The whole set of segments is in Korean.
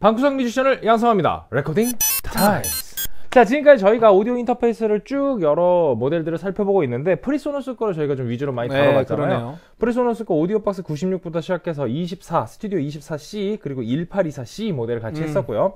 방구석 뮤지션을 양성합니다. 레코딩 타임스. 자 지금까지 저희가 오디오 인터페이스를 쭉 여러 모델들을 살펴보고 있는데 프리소노스 거를 저희가 좀 위주로 많이 네, 다뤄봤잖아요 네, 프리소노스 거 오디오 박스 96부터 시작해서 24 스튜디오 24C 그리고 1824C 모델을 같이 음. 했었고요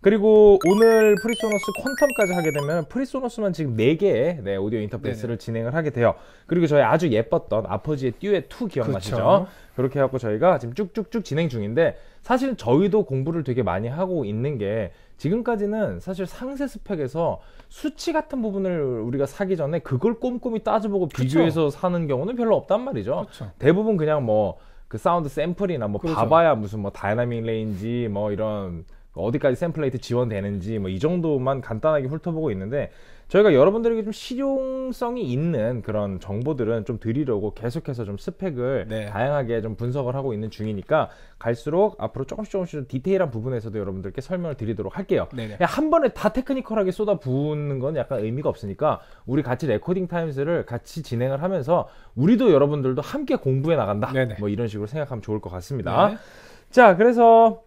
그리고 오늘 프리소노스 퀀텀까지 하게 되면 프리소노스만 지금 4개의 네, 오디오 인터페이스를 네네. 진행을 하게 돼요. 그리고 저희 아주 예뻤던 아퍼지의 듀엣 2 기억나시죠? 그쵸. 그렇게 해갖고 저희가 지금 쭉쭉쭉 진행 중인데 사실 은 저희도 공부를 되게 많이 하고 있는 게 지금까지는 사실 상세 스펙에서 수치 같은 부분을 우리가 사기 전에 그걸 꼼꼼히 따져보고 비교해서 사는 경우는 별로 없단 말이죠. 그쵸. 대부분 그냥 뭐 그 사운드 샘플이나 뭐 그렇죠. 봐봐야 무슨 뭐 다이나믹 레인지 뭐 이런 어디까지 샘플레이트 지원되는지 뭐 이 정도만 간단하게 훑어보고 있는데 저희가 여러분들에게 좀 실용성이 있는 그런 정보들은 좀 드리려고 계속해서 좀 스펙을 네. 다양하게 좀 분석을 하고 있는 중이니까 갈수록 앞으로 조금씩 조금씩 좀 디테일한 부분에서도 여러분들께 설명을 드리도록 할게요. 네네. 네. 예, 한 번에 다 테크니컬하게 쏟아부은건 약간 의미가 없으니까 우리 같이 레코딩 타임스를 같이 진행을 하면서 우리도 여러분들도 함께 공부해 나간다. 네네. 네. 뭐 이런 식으로 생각하면 좋을 것 같습니다. 네 자, 그래서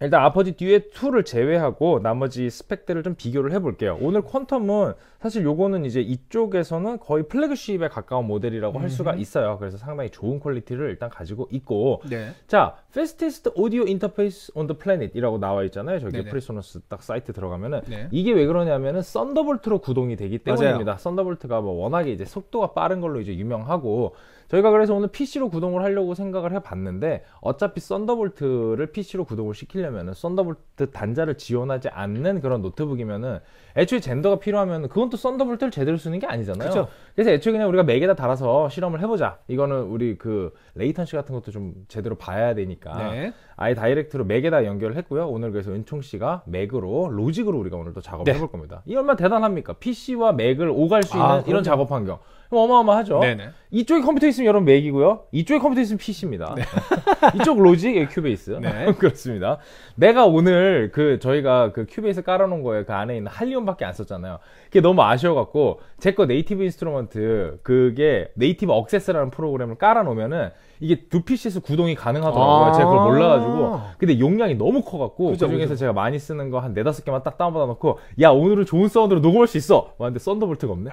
일단 아퍼지 뒤에 2를 제외하고 나머지 스펙들을 좀 비교를 해볼게요. 오늘 퀀텀은 사실 요거는 이제 이쪽에서는 거의 플래그십에 가까운 모델이라고 할 수가 있어요. 그래서 상당히 좋은 퀄리티를 일단 가지고 있고 네. 자, Fastest Audio Interface on the Planet 이라고 나와 있잖아요. 저기 프리소너스 딱 사이트 들어가면은 네. 이게 왜 그러냐면은 썬더볼트로 구동이 되기 때문입니다. 맞아요. 썬더볼트가 뭐 워낙에 이제 속도가 빠른 걸로 이제 유명하고 저희가 그래서 오늘 PC로 구동을 하려고 생각을 해봤는데 어차피 썬더볼트를 PC로 구동을 시키려면 썬더볼트 단자를 지원하지 않는 그런 노트북이면 애초에 젠더가 필요하면 그건 또 썬더볼트를 제대로 쓰는 게 아니잖아요. 그쵸. 그래서 애초에 그냥 우리가 맥에다 달아서 실험을 해보자. 이거는 우리 그 레이턴시 같은 것도 좀 제대로 봐야 되니까. 네. 아예 다이렉트로 맥에다 연결을 했고요. 오늘 그래서 은총 씨가 맥으로, 로직으로 우리가 오늘 또 작업을 네. 해볼 겁니다. 이 얼마나 대단합니까? PC와 맥을 오갈 수 아, 있는 아, 이런 작업 환경. 어마어마하죠. 네네. 네. 이쪽에 컴퓨터 있으면 여러분 맥이고요. 이쪽에 컴퓨터 있으면 PC입니다. 네. 이쪽 로직, 예, 큐베이스. 네. 그렇습니다. 내가 오늘 그 저희가 그 큐베이스 깔아놓은 거에 그 안에 있는 할리온밖에 안 썼잖아요. 그게 너무 아쉬워갖고 제 거 네이티브 인스트루먼트 퍼센트 그게 네이티브 억세스라는 프로그램을 깔아놓으면은 이게 두 PC에서 구동이 가능하더라고요. 아~ 제가 그걸 아. 몰라가지고. 근데 용량이 너무 커갖고 그죠, 중에서 제가 많이 쓰는 거 한 네다섯 개만 딱 다운받아 놓고 야 오늘은 좋은 사운드로 녹음할 수 있어. 왔는데 썬더볼트가 없네.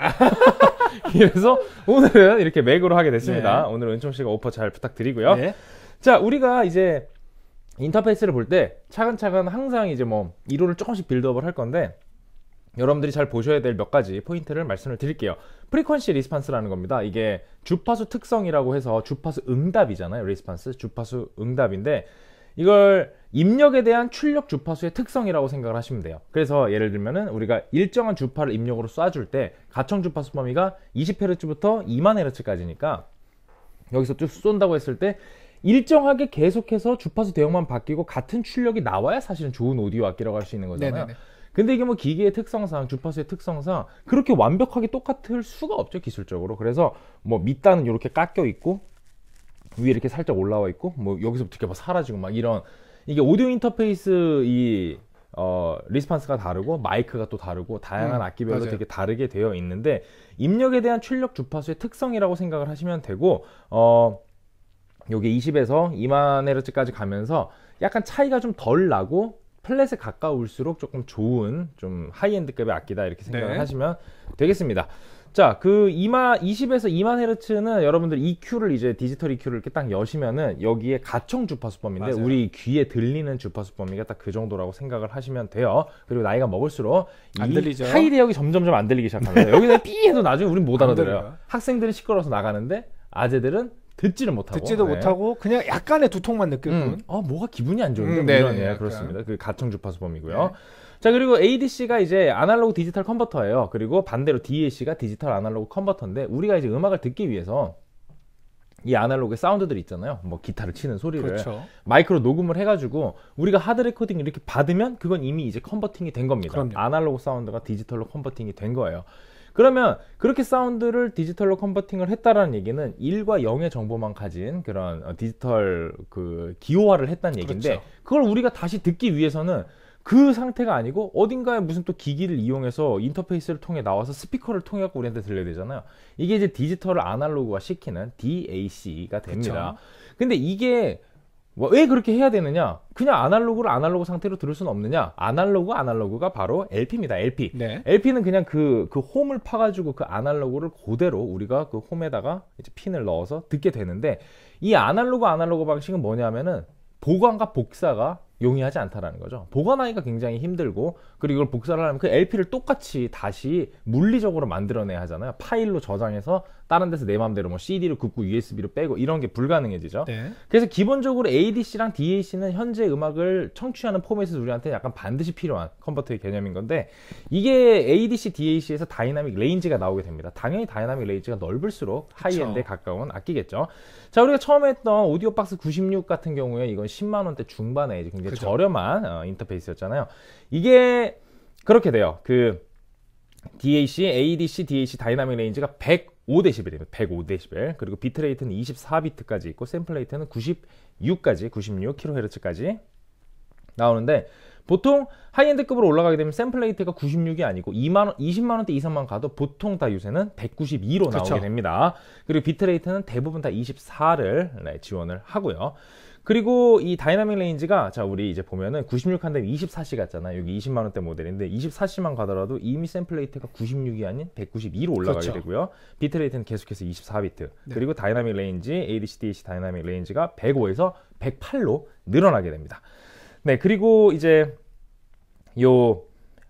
그래서 오늘은 이렇게 맥으로 하게 됐습니다. 네. 오늘 은총 씨가 오퍼 잘 부탁드리고요. 네. 자 우리가 이제 인터페이스를 볼 때 차근차근 항상 이제 뭐 1호를 조금씩 빌드업을 할 건데 여러분들이 잘 보셔야 될 몇 가지 포인트를 말씀을 드릴게요. 프리퀀시 리스판스라는 겁니다. 이게 주파수 특성이라고 해서 주파수 응답이잖아요. 리스판스 주파수 응답인데 이걸 입력에 대한 출력 주파수의 특성이라고 생각을 하시면 돼요. 그래서 예를 들면은 우리가 일정한 주파를 입력으로 쏴줄 때 가청 주파수 범위가 20Hz부터 2만Hz까지니까 여기서 쭉 쏜다고 했을 때 일정하게 계속해서 주파수 대형만 바뀌고 같은 출력이 나와야 사실은 좋은 오디오 악기라고 할 수 있는 거잖아요. 네네네. 근데 이게 뭐 기계의 특성상 주파수의 특성상 그렇게 완벽하게 똑같을 수가 없죠 기술적으로 그래서 뭐 밑단은 이렇게 깎여 있고 위에 이렇게 살짝 올라와 있고 뭐 여기서부터 이렇게 막 사라지고 막 이런 이게 오디오 인터페이스 이 어, 리스판스가 다르고 마이크가 또 다르고 다양한 음, 악기별로 맞아요. 되게 다르게 되어 있는데 입력에 대한 출력 주파수의 특성이라고 생각을 하시면 되고 어 요게 20에서 2만 헤르츠까지 가면서 약간 차이가 좀 덜 나고 플랫에 가까울수록 조금 좋은 좀 하이엔드급의 악기다 이렇게 생각을 네. 하시면 되겠습니다. 자, 그2 20에서 2만 헤르츠는 여러분들 EQ를 이제 디지털 EQ를 이렇게 딱 여시면은 여기에 가청 주파수 범위인데 맞아요. 우리 귀에 들리는 주파수 범위가 딱 그 정도라고 생각을 하시면 돼요. 그리고 나이가 먹을수록 안 들리죠. 하이 대역이 점점점 안 들리기 시작합니다. 여기서 삐 해도 나중에 우린 못 알아들어요. 학생들은 시끄러워서 나가는데 아재들은 듣지를 못하고 듣지도 네. 못하고 그냥 약간의 두통만 느끼 음. 뿐. 음, 아 뭐가 기분이 안 좋은데 음, 네, 네, 그렇습니다. 그 가청 주파수 범위고요. 네. 자 그리고 ADC가 이제 아날로그 디지털 컨버터예요. 그리고 반대로 DAC가 디지털 아날로그 컨버터인데 우리가 이제 음악을 듣기 위해서 이 아날로그의 사운드들 있잖아요. 뭐 기타를 치는 소리를 그렇죠. 마이크로 녹음을 해가지고 우리가 하드 레코딩 이렇게 받으면 그건 이미 이제 컨버팅이 된 겁니다. 그럼요. 아날로그 사운드가 디지털로 컨버팅이 된 거예요. 그러면 그렇게 사운드를 디지털로 컨버팅을 했다라는 얘기는 1과 0의 정보만 가진 그런 어, 디지털 그 기호화를 했다는 그렇죠. 얘기인데 그렇죠. 그걸 우리가 다시 듣기 위해서는 그 상태가 아니고 어딘가에 무슨 또 기기를 이용해서 인터페이스를 통해 나와서 스피커를 통해 갖고 우리한테 들려야 되잖아요. 이게 이제 디지털을 아날로그화 시키는 DAC가 됩니다. 그쵸. 근데 이게 뭐, 왜 그렇게 해야 되느냐? 그냥 아날로그를 아날로그 상태로 들을 수는 없느냐? 아날로그 아날로그가 바로 LP입니다. LP. 네. LP는 그냥 그그 그 홈을 파가지고 그 아날로그를 그대로 우리가 그 홈에다가 이제 핀을 넣어서 듣게 되는데 이 아날로그 아날로그 방식은 뭐냐면은 보관과 복사가 용이하지 않다라는 거죠. 보관하기가 굉장히 힘들고 그리고 이걸 복사를 하면 그 LP를 똑같이 다시 물리적으로 만들어내야 하잖아요. 파일로 저장해서 다른 데서 내 마음대로 뭐 CD를 굽고 USB로 빼고 이런 게 불가능해지죠. 네. 그래서 기본적으로 ADC랑 DAC는 현재 음악을 청취하는 포맷에서 우리한테 약간 반드시 필요한 컨버터의 개념인 건데 이게 ADC, DAC에서 다이나믹 레인지가 나오게 됩니다. 당연히 다이나믹 레인지가 넓을수록 하이엔드에 가까운 악기겠죠. 자, 우리가 처음에 했던 오디오 박스 96 같은 경우에 이건 10만 원대 중반에 굉장히 그쵸. 저렴한 어, 인터페이스였잖아요. 이게 그렇게 돼요. 그 DAC, ADC, DAC 다이나믹 레인지가 100 5dB입니다. 105dB. 그리고 비트 레이트는 24비트까지 있고 샘플 레이트는 96까지 96kHz까지 나오는데 보통 하이엔드급으로 올라가게 되면 샘플 레이트가 96이 아니고 2만 원, 20만 원대 이상만 가도 보통 다 요새는 192로 그렇죠. 나오게 됩니다. 그리고 비트 레이트는 대부분 다 24를 네, 지원을 하고요. 그리고 이 다이나믹 레인지가 자 우리 이제 보면은 96한 다음 2 4시 같잖아 여기 20만 원대 모델인데 2 4시만 가더라도 이미 샘플 레이트가 96이 아닌 192로 올라가게 그렇죠. 되고요 비트 레이트는 계속해서 24비트 네. 그리고 다이나믹 레인지 ADC/DAC 다이나믹 레인지가 105에서 108로 늘어나게 됩니다 네 그리고 이제 요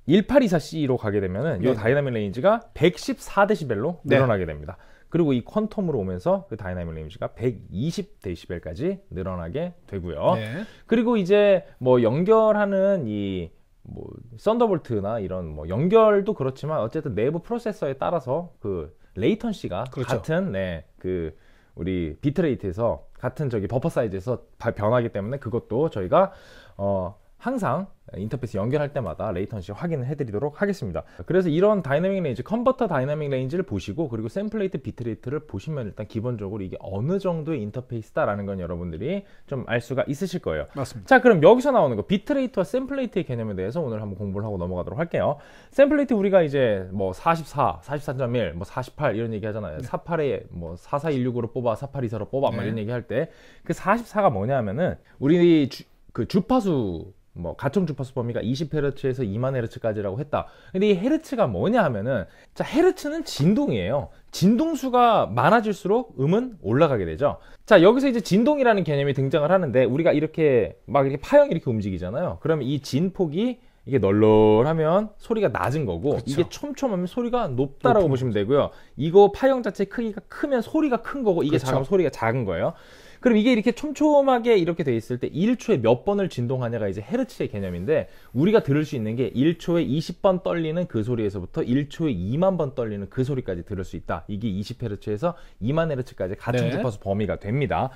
1824C로 가게 되면은 네. 요 다이나믹 레인지가 114데시벨로 늘어나게 됩니다 그리고 이 퀀텀으로 오면서 그 다이나믹 레인지가 120dB까지 늘어나게 되고요. 네. 그리고 이제 뭐 연결하는 이 뭐 썬더볼트나 이런 뭐 연결도 그렇지만 어쨌든 내부 프로세서에 따라서 그 레이턴시가 그렇죠. 같은 네그 우리 비트레이트에서 같은 저기 버퍼 사이즈에서 변하기 때문에 그것도 저희가 어 항상 인터페이스 연결할 때마다 레이턴시 확인을 해드리도록 하겠습니다. 그래서 이런 다이나믹 레인지, 컨버터 다이나믹 레인지를 보시고 그리고 샘플레이트 비트레이트를 보시면 일단 기본적으로 이게 어느 정도의 인터페이스다라는 건 여러분들이 좀 알 수가 있으실 거예요. 맞습니다. 자, 그럼 여기서 나오는 거 비트레이트와 샘플레이트의 개념에 대해서 오늘 한번 공부를 하고 넘어가도록 할게요. 샘플레이트 우리가 이제 뭐 44, 4 3 1뭐 48 이런 얘기 하잖아요. 네. 48에 뭐 4416으로 뽑아, 4824로 뽑아 네. 막 이런 네. 얘기 할 때 그 44가 뭐냐 면은 우리 주, 그 주파수 뭐 가청 주파수 범위가 20Hz에서 2만 Hz까지라고 했다. 근데 이 헤르츠가 뭐냐 하면은 자, 헤르츠는 진동이에요. 진동수가 많아질수록 음은 올라가게 되죠. 자, 여기서 이제 진동이라는 개념이 등장을 하는데 우리가 이렇게 막 이렇게 파형 이렇게 움직이잖아요. 그러면 이 진폭이 이게 널널하면 소리가 낮은 거고 그쵸. 그렇죠. 이게 촘촘하면 소리가 높다라고 보시면 되고요. 이거 파형 자체 크기가 크면 소리가 큰 거고 이게 그쵸. 그렇죠. 작으면 소리가 작은 거예요. 그럼 이게 이렇게 촘촘하게 이렇게 돼 있을 때 1초에 몇 번을 진동하냐가 이제 헤르츠의 개념인데 우리가 들을 수 있는 게 1초에 20번 떨리는 그 소리에서부터 1초에 2만 번 떨리는 그 소리까지 들을 수 있다. 이게 20헤르츠에서 2만 헤르츠까지 같은 주파수 네. 범위가 됩니다.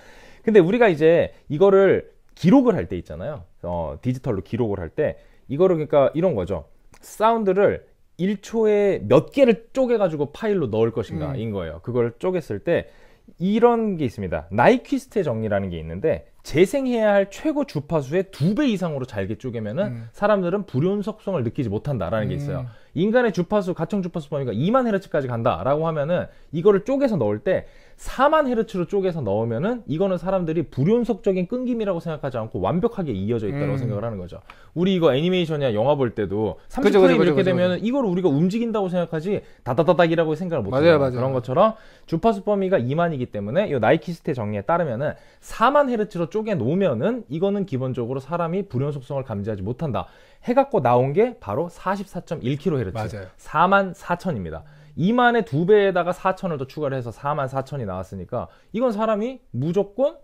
근데 우리가 이제 이거를 기록을 할 때 있잖아요. 어, 디지털로 기록을 할 때 이거를 그러니까 이런 거죠. 사운드를 1초에 몇 개를 쪼개가지고 파일로 넣을 것인가인 음. 거예요. 그걸 쪼갰을 때 이런 게 있습니다. 나이퀴스트의 정리라는 게 있는데 재생해야 할 최고 주파수의 두 배 이상으로 잘게 쪼개면은 음. 사람들은 불온 속성을 느끼지 못한다라는 게 음. 있어요. 인간의 주파수 가청 주파수 범위가 2만 헤르츠까지 간다라고 하면은 이거를 쪼개서 넣을 때 4만 헤르츠로 쪼개서 넣으면은 이거는 사람들이 불연속적인 끊김이라고 생각하지 않고 완벽하게 이어져 있다고 음. 생각을 하는 거죠. 우리 이거 애니메이션이나 영화 볼 때도 30프레임 그쵸, 그쵸, 이렇게 되면 이걸 우리가 움직인다고 생각하지 다다다닥이라고 생각을 못 해요. 그런 것처럼 주파수 범위가 2만이기 때문에 이 나이키스트 정리에 따르면은 4만 헤르츠로 쪼개 놓으면은 이거는 기본적으로 사람이 불연속성을 감지하지 못한다. 해갖고 나온 게 바로 44.1kHz, 4만 4천입니다. 2만의 2배에다가 4천을 더 추가를 해서 4만 4천이 나왔으니까 이건 사람이 무조건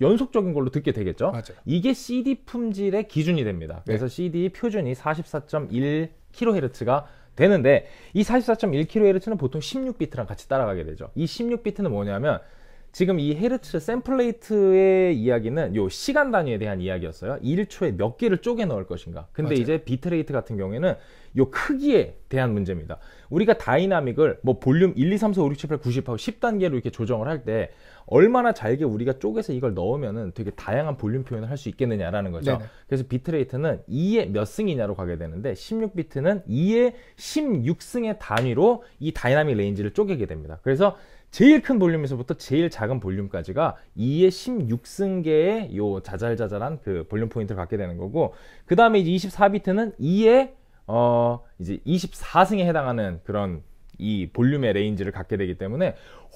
연속적인 걸로 듣게 되겠죠. 맞아요. 이게 CD 품질의 기준이 됩니다. 네. 그래서 네. CD 표준이 44.1kHz가 되는데 이 44.1kHz는 보통 16비트랑 같이 따라가게 되죠. 이 16비트는 뭐냐면 지금 이 헤르츠 샘플레이트의 이야기는 요 시간 단위에 대한 이야기였어요. 1초에 몇 개를 쪼개 넣을 것인가. 근데 맞아요. 이제 비트레이트 같은 경우에는 요 크기에 대한 문제입니다. 우리가 다이나믹을 뭐 볼륨 1, 2, 3, 4, 5, 6, 7, 8, 90하고 1 10단계로 이렇게 조정을 할 때 얼마나 잘게 우리가 쪼개서 이걸 넣으면은 되게 다양한 볼륨 표현을 할 수 있겠느냐라는 거죠. 네네. 그래서 비트레이트는 2의 몇 승이냐로 가게 되는데 16비트는 2의 16승의 단위로 이 다이나믹 레인지를 쪼개게 됩니다. 그래서 제일 큰 볼륨에서부터 제일 작은 볼륨까지가 2의 16승계의 요 자잘자잘한 그 볼륨 포인트를 갖게 되는 거고 그 다음에 이제 24비트는 2의 어, 이제 24승에 해당하는 그런 이 볼륨의 레인지를 갖게 되기 때문에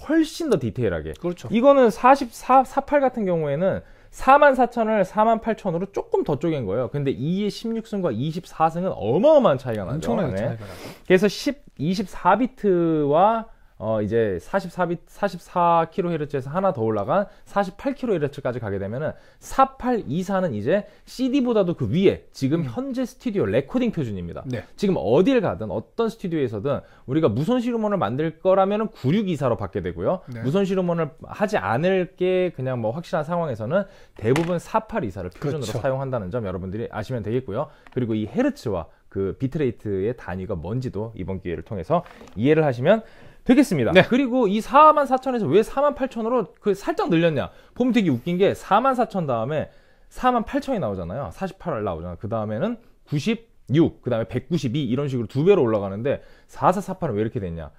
훨씬 더 디테일하게. 그렇죠. 이거는 44, 48 같은 경우에는 4만 0 0을4 8 0 0 0으로 조금 더 쪼갠 거예요. 근데 2의 16승과 24승은 어마어마한 차이가 나죠. 엄청나 네. 차이가 나죠. 그래서 10, 24비트와 어 이제 44비 44kHz에서 하나 더 올라간 48kHz까지 가게 되면은 4824는 이제 CD보다도 그 위에 지금 음. 현재 스튜디오 레코딩 표준입니다. 네. 지금 어딜 가든 어떤 스튜디오에서든 우리가 무선 실음원을 만들 거라면은 9624로 받게 되고요. 네. 무선 실음원을 하지 않을 게 그냥 뭐 확실한 상황에서는 대부분 4824를 표준으로 그렇죠. 사용한다는 점 여러분들이 아시면 되겠고요. 그리고 이 헤르츠와 그 비트레이트의 단위가 뭔지도 이번 기회를 통해서 이해를 하시면 되겠습니다. 네. 그리고 이 4만 4천에서 왜 4만 8천으로 그 살짝 늘렸냐? 보면 되게 웃긴 게 4만 4천 다음에 4만 8천이 나오잖아요. 48을 나오잖아. 그 다음에는 96, 그 다음에 192 이런 식으로 두 배로 올라가는데 4448은 왜 이렇게 됐냐?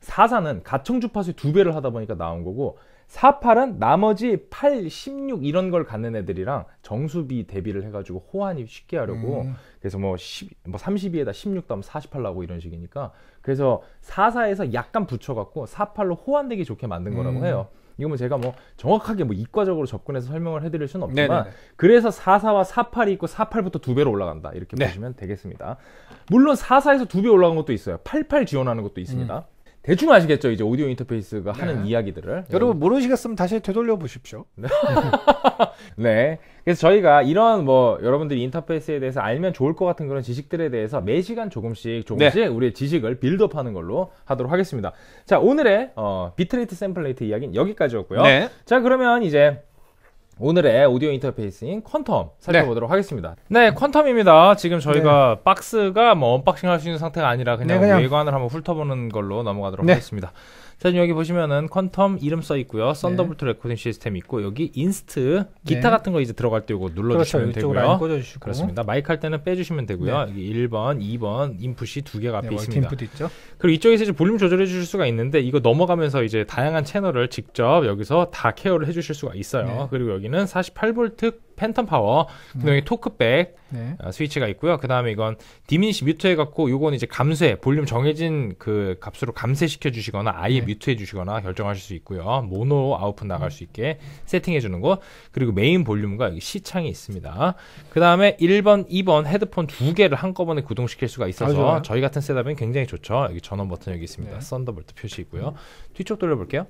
44는 가청 주파수의 두 배를 하다 보니까 나온 거고 48은 나머지 8, 16 이런 걸 갖는 애들이랑 정수비 대비를 해가지고 호환이 쉽게 하려고 음. 그래서 뭐, 뭐 32에다 16 따면 48라고 이런 식이니까 그래서 44에서 약간 붙여갖고 48로 호환되기 좋게 만든 거라고 음. 해요. 이거뭐 제가 뭐 정확하게 뭐 이과적으로 접근해서 설명을 해드릴 수는 없지만 네네 그래서 44와 48이 있고 48부터 두 배로 올라간다 이렇게 네. 보시면 되겠습니다. 물론 44에서 두 배 올라간 것도 있어요. 88 지원하는 것도 있습니다. 음. 대충 아시겠죠? 이제 오디오 인터페이스가 네. 하는 이야기들을. 네. 여러분 모르시겠으면 다시 되돌려 보십시오. 네. 네. 그래서 저희가 이런 뭐 여러분들이 인터페이스에 대해서 알면 좋을 것 같은 그런 지식들에 대해서 매 시간 조금씩 조금씩 네. 우리의 지식을 빌드업하는 걸로 하도록 하겠습니다. 자 오늘의 어, 비트레이트 샘플레이트 이야기는 여기까지였고요. 네. 자 그러면 이제 오늘의 오디오 인터페이스인 퀀텀 살펴보도록 네. 하겠습니다. 네, 퀀텀입니다. 지금 저희가 네. 박스가 뭐 언박싱 할 수 있는 상태가 아니라 그냥, 네, 그냥 외관을 한번 훑어보는 걸로 넘어가도록 네. 하겠습니다. 자, 지 여기 보시면은 퀀텀 이름 써 있고요. 썬더볼트 네. 레코딩 시스템 있고 여기 인스트 네. 기타 네. 같은 거 이제 들어갈 때 이거 눌러 주시면 그렇죠. 되고요. 꽂아주시고. 그렇습니다. 마이크 할 때는 빼 주시면 되고요. 네. 여기 1번, 2번 인풋이 두 개가 앞에 네, 있습니다. 인풋 있죠. 그리고 이쪽에서 이제 볼륨 조절해 주실 수가 있는데 이거 넘어가면서 이제 다양한 채널을 직접 여기서 다 케어를 해 주실 수가 있어요. 네. 그리고 여기는 4 8볼트 팬텀 파워, 그다음에 음. 토크백 네. 어, 스위치가 있고요. 그다음에 이건 디미니시 뮤트해 갖고 요건 이제 감쇄 볼륨 정해진 그 값으로 감쇄시켜 주시거나 아예 네. 뮤트해 주시거나 결정하실 수 있고요. 모노 아웃풋 나갈 음. 수 있게 세팅해 주는 거. 그리고 메인 볼륨과 여기 시창이 있습니다. 그다음에 1번, 2번 헤드폰 두 개를 한꺼번에 구동시킬 수가 있어서 아, 저희 같은 셋업은 굉장히 좋죠. 여기 전원 버튼 여기 있습니다. 네. 썬더볼트 표시 있고요. 뒤쪽 돌려 볼게요.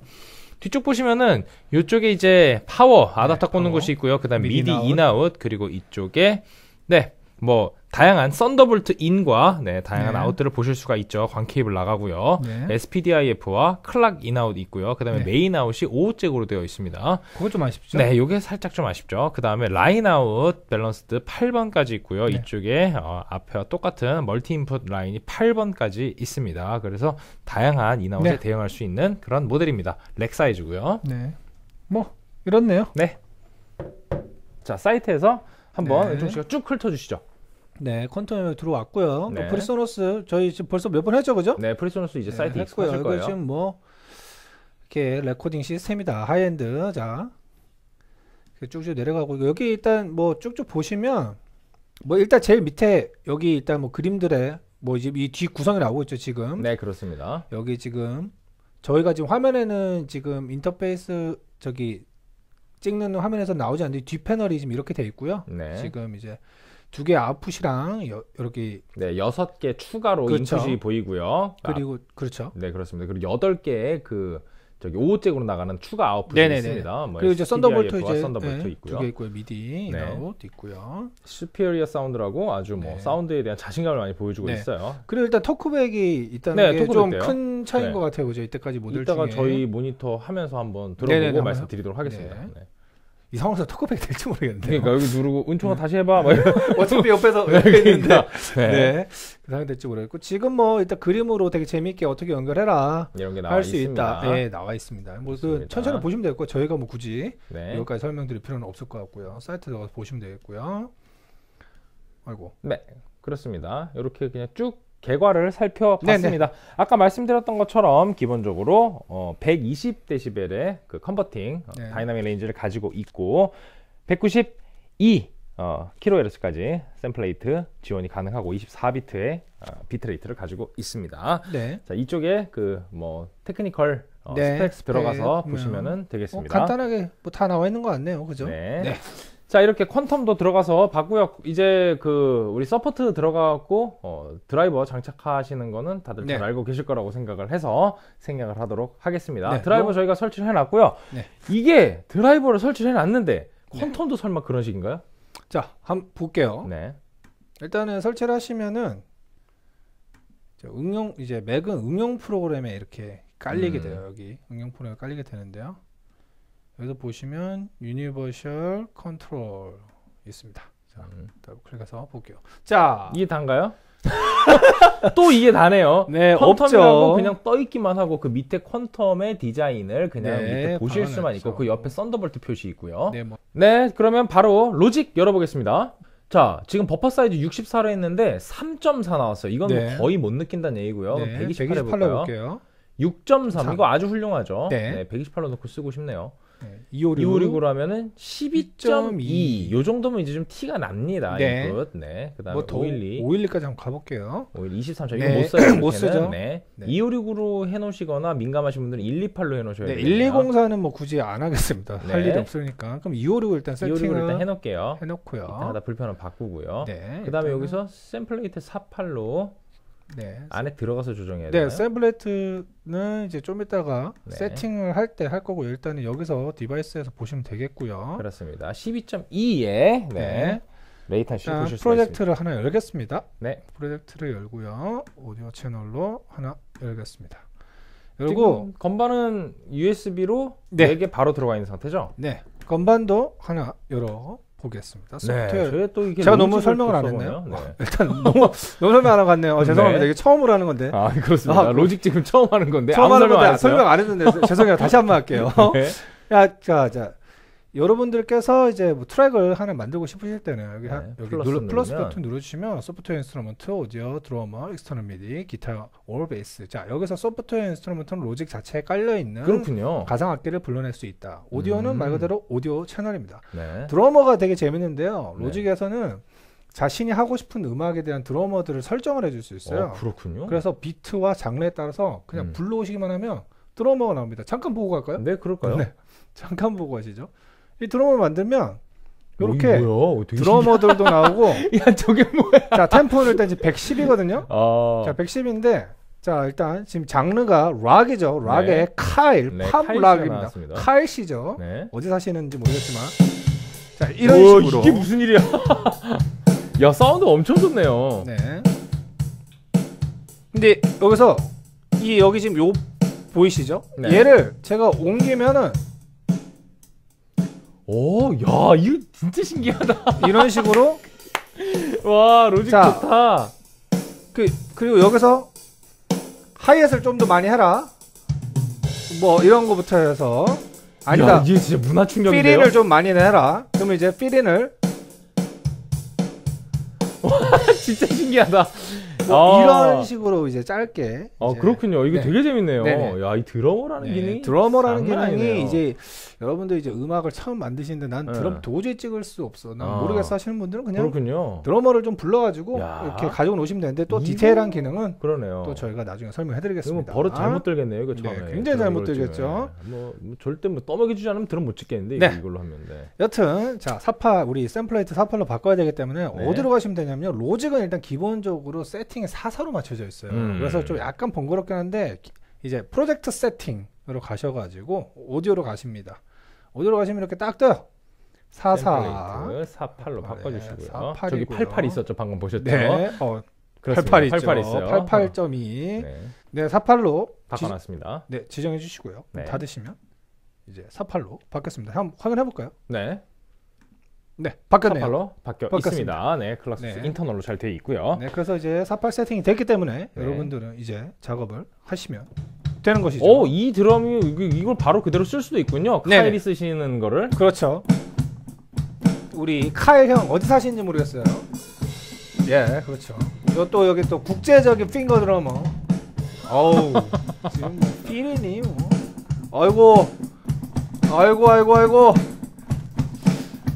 뒤쪽 보시면은 이쪽에 이제 파워 아답타 네, 꽂는 곳이 있고요. 그다음 에 미디 인아웃 그리고 이쪽에 네. 뭐 다양한 썬더볼트 인과 네, 다양한 네. 아웃들을 보실 수가 있죠. 광 케이블 나가고요. 네. SPDIF와 클락 인아웃 있고요. 그다음에 네. 메인 아웃이 5호잭으로 되어 있습니다. 그거 좀 아쉽죠? 네, 요게 살짝 좀 아쉽죠. 그다음에 라인 아웃 밸런스드 8번까지 있고요. 네. 이쪽에 어, 앞에와 똑같은 멀티 인풋 라인이 8번까지 있습니다. 그래서 다양한 인아웃에 네. 대응할 수 있는 그런 모델입니다. 렉 사이즈고요. 네. 뭐 이렇네요. 네. 자, 사이트에서 한번 네. 은총 씨가 쭉 훑어 주시죠. 네, 컨텀에 들어왔고요. 그 네. 뭐 프리소너스 저희 지금 벌써 몇 번 했죠, 그죠? 네, 프리소너스 이제 네, 사이트 했숙요 이거 지금 뭐 이렇게 레코딩 시스템이다. 하이엔드 자 쭉쭉 내려가고 여기 일단 뭐 쭉쭉 보시면 뭐 일단 제일 밑에 여기 일단 뭐 그림들의 뭐 이제 이 뒤 구성이 나오고 있죠 지금. 네, 그렇습니다. 여기 지금 저희가 지금 화면에는 지금 인터페이스 저기 찍는 화면에서 나오지 않는데 뒷 패널이 지금 이렇게 돼 있고요. 네. 지금 이제 두개 아웃풋이랑 여, 이렇게 네, 여섯 개 추가로 그렇죠. 인풋이 보이고요. 아, 그리고 그렇죠. 네, 그렇습니다. 그리고 여덟 개의 그 저기 오호잭으로 나가는 추가 아웃풋이 네네네. 있습니다. 뭐 그리고 이제 썬더볼트 이제 썬더볼트 네, 있고요. 두개 있고요. 미디 네. 아웃 있고요. 스피어리어 사운드라고 아주 뭐 네. 사운드에 대한 자신감을 많이 보여주고 네. 있어요. 그리고 일단 터크백이 있다는 네, 게좀 큰 차인 네. 것 같아요. 그죠? 이때까지 모델 이따가 중에. 저희 모니터 하면서 한번 들어보고 말씀드리도록 하겠습니다. 네. 네. 이 상황에서 토크백 될지 모르겠는데. 그러니까 여기 누르고 은총아 네. 다시 해봐. 막 어차피 옆에서 이렇게 있는데. 네. 네. 그 상황 될지 모르겠고 지금 뭐 일단 그림으로 되게 재미있게 어떻게 연결해라. 이런 게 나와 할수 있다. 예, 네, 나와 있습니다. 뭐그 천천히 보시면 되겠고 저희가 뭐 굳이 네. 여기까지 설명드릴 필요는 없을 것 같고요. 사이트 들어가서 보시면 되겠고요. 아이고. 네. 그렇습니다. 이렇게 그냥 쭉 결과를 살펴봤습니다. 네네. 네. 아까 말씀드렸던 것처럼 기본적으로 어, 120dB의 그 컨버팅 어, 네. 다이나믹 레인지를 가지고 있고 192 어, 로 kHz까지 샘플레이트 지원이 가능하고 24비트의 어, 비트레이트를 가지고 있습니다. 네. 자 이쪽에 그 뭐 테크니컬 어, 네. 스펙 들어가서 네. 보시면은 음. 어, 되겠습니다. 어, 간단하게 뭐다 나와 있는 것 같네요, 그죠? 네. 네. 자 이렇게 퀀텀도 들어가서 봤고요 이제 그 우리 서포트 들어가고 어, 드라이버 장착하시는 거는 다들 네. 잘 알고 계실 거라고 생각을 해서 생략을 하도록 하겠습니다 네, 드라이버 뭐... 저희가 설치를 해놨고요 네. 이게 드라이버를 설치를 해놨는데 퀀텀도 설마 그런 식인가요? 자 한번 볼게요 네. 일단은 설치를 하시면은 응용 이제 맥은 응용 프로그램에 이렇게 깔리게 음. 돼요 여기 응용 프로그램에 깔리게 되는데요 여기서 보시면 유니버셜 컨트롤 있습니다. 자, 음. 더블 클릭해서 볼게요. 자, 이게 단가요? 또 이게 다네요. 네, 퀀텀이 그냥 떠 있기만 하고 그 밑에 퀀텀의 디자인을 그냥 네, 밑에 보실 그렇죠. 수만 있고 그 옆에 썬더볼트 표시 있고요. 네, 뭐. 네, 그러면 바로 로직 열어보겠습니다. 자, 지금 버퍼 사이즈 64로 했는데 3.4 나왔어요. 이건 네. 거의 못 느낀다는 얘기고요. 네, 128로 128 해볼까요? 6.3 3. 이거 아주 훌륭하죠. 네. 네, 128로 놓고 쓰고 싶네요. 256으로 하면은 12.2. 이요 정도면 이제 좀 티가 납니다. 네. 인풋. 네. 그다음에 뭐 512. 512까지 한번 가볼게요. 512 23초. 이거 네. 못 써요. 못 쓰죠. 네. 네. 2569로 해놓으시거나 민감하신 분들은 128로 해놓으셔야 돼요. 네. 120사는 뭐 굳이 안 하겠습니다. 네. 할 일이 없으니까. 그럼 256 일단 세팅을 일단 해놓을게요. 해놓고요. 하다 불편은 바꾸고요. 네. 그다음에 일단은... 여기서 샘플레이트 48로 네. 안에 들어가서 조정해야 돼요 네, 샘블레트는 이제 좀 이따가 네. 세팅을 할 때 할 거고 일단은 여기서 디바이스에서 보시면 되겠고요. 그렇습니다. 12.2에 네. 네. 레이탄 씨 보실 수 프로젝트를 하나 열겠습니다. 네. 프로젝트를 열고요. 오디오 채널로 하나 열겠습니다. 열고 건반은 USB로 네. 네. 개 바로 들어가 있는 상태죠? 네. 건반도 하나 열어 보겠습니다. 네, 소프트웨어. 네, 또 이게 제가 너무 설명을 안 했네요. 네. 일단 너무 너무 설명 안 하고 갔네요. 어, 네. 죄송합니다. 네. 이게 처음으로 하는 건데. 아 그렇습니다. 아, 로직 지금 처음 하는 건데. 처음 하는 건데 설명 안, 아, 안 했는데 죄송해요. 다시 한 번 할게요. 네. 야, 자, 자. 여러분들께서 이제 뭐 트랙을 하나 만들고 싶으실 때는 여기, 네, 하, 여기 플러스, 누르, 플러스 버튼 누르시면 소프트웨어 인스트루먼트, 오디오, 드러머, 익스터널 미디, 기타, 올 베이스. 자, 여기서 소프트웨어 인스트루먼트는 로직 자체에 깔려 있는 그렇군요. 가상 악기를 불러낼 수 있다. 오디오는 음. 말 그대로 오디오 채널입니다. 네. 드러머가 되게 재밌는데요. 네. 로직에서는 자신이 하고 싶은 음악에 대한 드러머들을 설정을 해줄 수 있어요. 어, 그렇군요. 그래서 비트와 장르에 따라서 그냥 음. 불러오시기만 하면 드러머가 나옵니다. 잠깐 보고 갈까요? 네, 그럴까요? 네. 잠깐 보고 가시죠. 이 드럼을 만들면 이렇게 드러머들도 나오고 야 저게 뭐야? 자 템포는 일단 지금 110이거든요. 어. 아. 자 110인데 자 일단 지금 장르가 락이죠. 락의 네. 카일 네, 팝 락입니다. 카일 씨죠. 네. 어디 사시는지 모르겠지만 자 이런 오, 식으로 이게 무슨 일이야? 야 사운드 엄청 좋네요. 네. 근데 여기서 이 여기 지금 요 보이시죠? 네. 얘를 제가 옮기면은 오, 야, 이거 진짜 신기하다. 이런 식으로 와, 로직 자. 좋다. 그 그리고 여기서 하이햇을 좀 더 많이 해라. 뭐 이런 거부터 해서 아니다. 야, 이게 진짜 문화 충격인데요. 피을좀 많이 내라. 그러면 이제 피린을 와, 진짜 신기하다. 뭐 아. 이런 식으로 이제 짧게. 아 이제 그렇군요. 이거 네. 되게 재밌네요. 네네. 야이 드러머라는 네, 기능이 드러머라는 기능이 아니네요. 이제 여러분들 이제 음악을 처음 만드시는데 난 네. 드럼 도저히 찍을 수 없어. 난 아. 모르겠어 하시는 분들은 그냥 그렇군요. 드러머를 좀 불러가지고 이렇게 가지고 오시면 되는데 또 디테일한 기능은 그러네요. 또 저희가 나중에 설명해드리겠습니다. 버릇 잘못 들겠네요. 이거 네, 처음에. 굉장히 잘못 들겠죠. 예, 뭐, 뭐 절대 뭐 떠먹여주지 않으면 드럼 못 찍겠는데 이 네. 이걸로 하면 돼. 네. 여튼 자 사파 우리 샘플레이트 사파로 바꿔야 되기 때문에 네. 어디로 가시면 되냐면요. 로직은 일단 기본적으로 세트 세팅이 4사로 맞춰져 있어요. 음. 그래서 좀 약간 번거롭긴 한데 이제 프로젝트 세팅으로 가셔가지고 오디오로 가십니다. 오디오로 가시면 이렇게 딱 떠요. 사사 48로 바꿔 주시고요. 네, 저기 88 있었죠. 방금 보셨죠? 네. 어, 그렇습니다. 88 있죠. 88 있어요. 88.2. 어. 네. 네, 48로 바꿔 놨습니다. 네, 지정해 주시고요. 네. 닫으시면 이제 사팔로 바뀌었습니다. 한번 확인해 볼까요? 네. 네, 바뀌었네요. 48로 바뀌어 바뀌었습니다. 있습니다. 네, 클락스 네. 인터널로 잘 되어 있고요. 네, 그래서 이제 48 세팅이 됐기 때문에 네. 여러분들은 이제 작업을 하시면 되는 것이죠. 오, 이 드럼이 이걸 바로 그대로 쓸 수도 있군요. 네, 네 카일이 쓰시는 거를. 그렇죠. 우리 카일 형 어디 사시는지 모르겠어요. 예, 그렇죠. 또 여기 또 국제적인 핑거 드러머. 어우, 지금 뭐 필이니 뭐. 아이고, 아이고, 아이고, 아이고.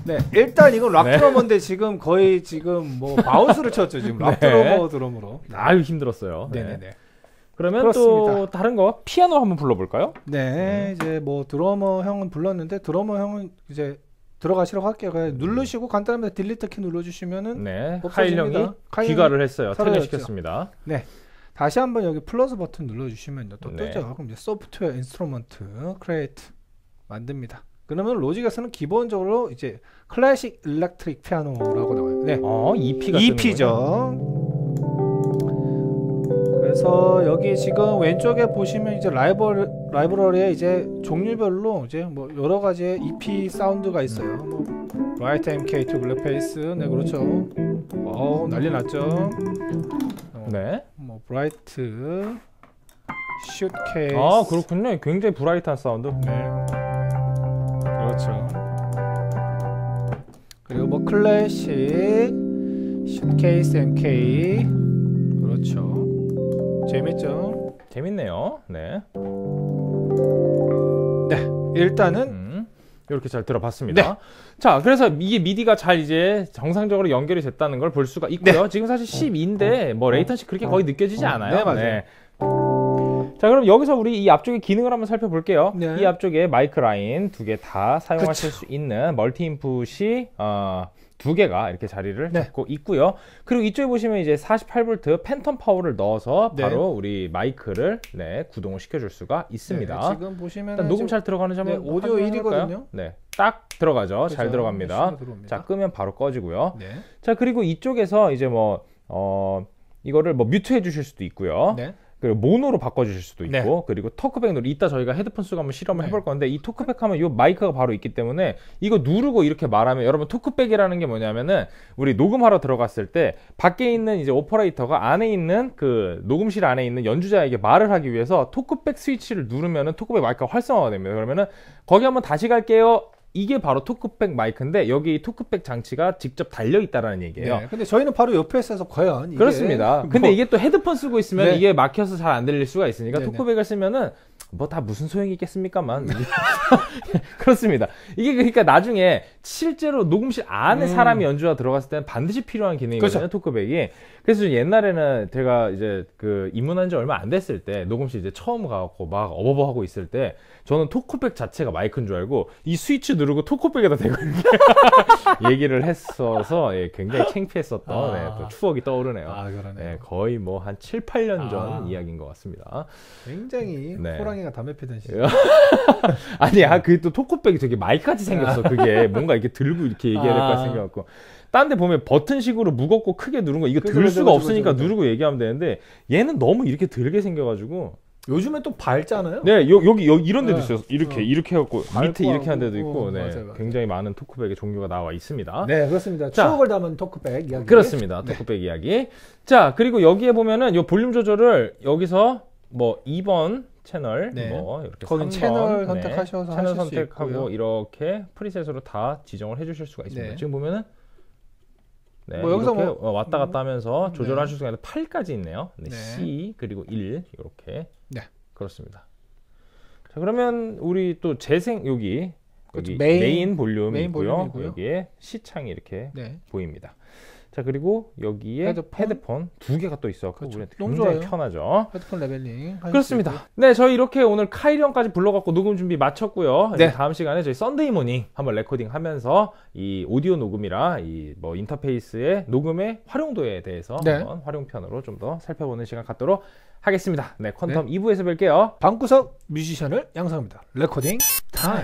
네, 일단 이건 락 네. 드러머인데 지금 거의 지금 뭐 마우스를 쳤죠 지금 락 네. 드러머 드럼으로. 아유 힘들었어요. 네. 네네네. 네. 그러면 그렇습니다. 또 다른 거 피아노 한번 불러볼까요? 네, 음. 이제 뭐 드러머 형은 불렀는데 드러머 형은 이제 들어가시라고 할게요. 그냥 음. 누르시고 간단합니다 딜리트 키 눌러주시면은 네, 하일 형이 귀가를 했어요. 퇴근시켰습니다. 네. 다시 한번 여기 플러스 버튼 눌러주시면 또 네. 뜨죠. 그럼 이제 소프트웨어 인스트루먼트 크리에이트 만듭니다. 그러면 로지가스는 기본적으로 이제 클래식 일렉트릭 피아노라고 나와요. 네. 어, EP가 EP죠. 그래서 여기 지금 왼쪽에 보시면 이제 라이벌 라이브러리에 이제 종류별로 이제 뭐 여러 가지 EP 사운드가 있어요. 뭐 라이트 MK2 블랙페이스. 네, 그렇죠. 어, 난리 났죠. 어, 네. 뭐 브라이트 슛케이스. 아, 그렇군요. 굉장히 브라이트한 사운드. 네. 그렇죠 그리고 뭐 클래식 슛케이스 MK 그렇죠 재밌죠 재밌네요 네, 네 일단은 음, 이렇게 잘 들어봤습니다 네. 자 그래서 이게 미디가 잘 이제 정상적으로 연결이 됐다는 걸 볼 수가 있고요 네. 지금 사실 12인데 어, 어, 뭐 레이턴시 그렇게 어, 거의 느껴지지 않아요 네 맞아요 네. 자 그럼 여기서 우리 이 앞쪽에 기능을 한번 살펴볼게요. 네. 이 앞쪽에 마이크 라인 두 개 다 사용하실 그쵸. 수 있는 멀티 인풋이 어, 두 개가 이렇게 자리를 네. 잡고 있고요. 그리고 이쪽에 보시면 이제 48V 팬텀 파워를 넣어서 네. 바로 네. 우리 마이크를 네, 구동을 시켜줄 수가 있습니다. 네, 지금 보시면 녹음 잘 들어가는지 한번 네, 오디오 1이거든요. 네, 딱 들어가죠. 그렇잘 들어갑니다. 네, 자, 끄면 바로 꺼지고요. 네. 자, 그리고 이쪽에서 이제 뭐 어, 이거를 뭐 뮤트해 주실 수도 있고요. 네. 그리고 모노로 바꿔주실 수도 네. 있고 네. 그리고 토크백 누르 이따 저희가 헤드폰 쓰고 한번 실험을 네. 해볼 건데 이 토크백 하면 이 마이크가 바로 있기 때문에 이거 누르고 이렇게 말하면 여러분 토크백이라는 게 뭐냐면은 우리 녹음하러 들어갔을 때 밖에 있는 이제 오퍼레이터가 안에 있는 그 녹음실 안에 있는 연주자에게 말을 하기 위해서 토크백 스위치를 누르면은 토크백 마이크가 활성화가 됩니다 그러면은 거기 한번 다시 갈게요 이게 바로 토크백 마이크인데 여기 토크백 장치가 직접 달려 있다라는 얘기예요. 네, 근데 저희는 바로 옆에 있어서 과연 이게 그렇습니다. 뭐... 근데 이게 또 헤드폰 쓰고 있으면 네. 이게 막혀서 잘 안 들릴 수가 있으니까 네네. 네. 토크백을 쓰면은 뭐 다 무슨 소용이 있겠습니까만 그렇습니다. 이게 그러니까 나중에 실제로 녹음실 안에 음. 사람이 연주가 들어갔을 때는 반드시 필요한 기능이거든요 그렇죠. 토크백이 그래서 옛날에는 제가 이제 그 입문한 지 얼마 안 됐을 때 녹음실 이제 처음 가갖고 막 어버버 하고 있을 때 저는 토크백 자체가 마이크인 줄 알고 이 스위치 누르고 토크백에다 대고 이렇게 얘기를 했어서 예, 굉장히 창피했었던 아. 예, 또 아. 추억이 떠오르네요 아, 예, 거의 뭐 한 7, 8년 아. 전 아. 이야기인 것 같습니다 굉장히 네. 호랑이가 담배 피던 시절 아니 야그또 토크백이 되게 마이크 까지 생겼어 그게 뭔가 이렇게 들고 이렇게 얘기해야 될까같 아. 생각갖고 딴 데 보면 버튼식으로 무겁고 크게 누른 거 이거 들 그래, 수가 그래, 없으니까 그래, 누르고 얘기하면 되는데 얘는 너무 이렇게 들게 생겨가지고 요즘에 또 밝잖아요. 네, 요, 여기, 여기 이런 데도 네. 있어요. 이렇게, 어. 이렇게 해갖고, 밑에 이렇게 한 데도 있고, 어, 네. 맞아요, 맞아요. 굉장히 많은 토크백의 종류가 나와 있습니다. 네, 그렇습니다. 자, 추억을 담은 토크백 이야기. 그렇습니다. 네. 토크백 이야기. 자, 그리고 여기에 보면은 요 볼륨 조절을 여기서 뭐 2번, 채널 네. 뭐 이렇게 거기 3번, 채널 네. 선택하셔서 채널 선택하고 이렇게 프리셋으로 다 지정을 해주실 수가 있습니다. 네. 지금 보면은 네, 뭐 여기서 이렇게 뭐, 어, 왔다 갔다 하면서 음, 조절하실 수가 있는데 8까지 있네요. 네, 네, C 그리고 1 이렇게 네. 그렇습니다. 자 그러면 우리 또 재생 여기, 그렇죠. 여기 그렇죠. 메인, 메인 볼륨이 메고요볼륨요 여기에 시창이 이렇게 보입니다. 자 그리고 여기에 헤드폰, 헤드폰 두 개가 또 있어. 그렇죠. 우리한테 너무 굉장히 좋아요. 편하죠. 헤드폰 레벨링. 그렇습니다. 네, 저희 이렇게 오늘 카이령까지 불러갖고 녹음 준비 마쳤고요. 네. 다음 시간에 저희 썬데이 모닝 한번 레코딩하면서 이 오디오 녹음이랑 이뭐 인터페이스의 녹음의 활용도에 대해서 네. 한번 활용편으로 좀 더 살펴보는 시간 갖도록 하겠습니다. 네, 퀀텀 네. 2부에서 뵐게요. 방구석 뮤지션을 양성합니다. 레코딩 타임.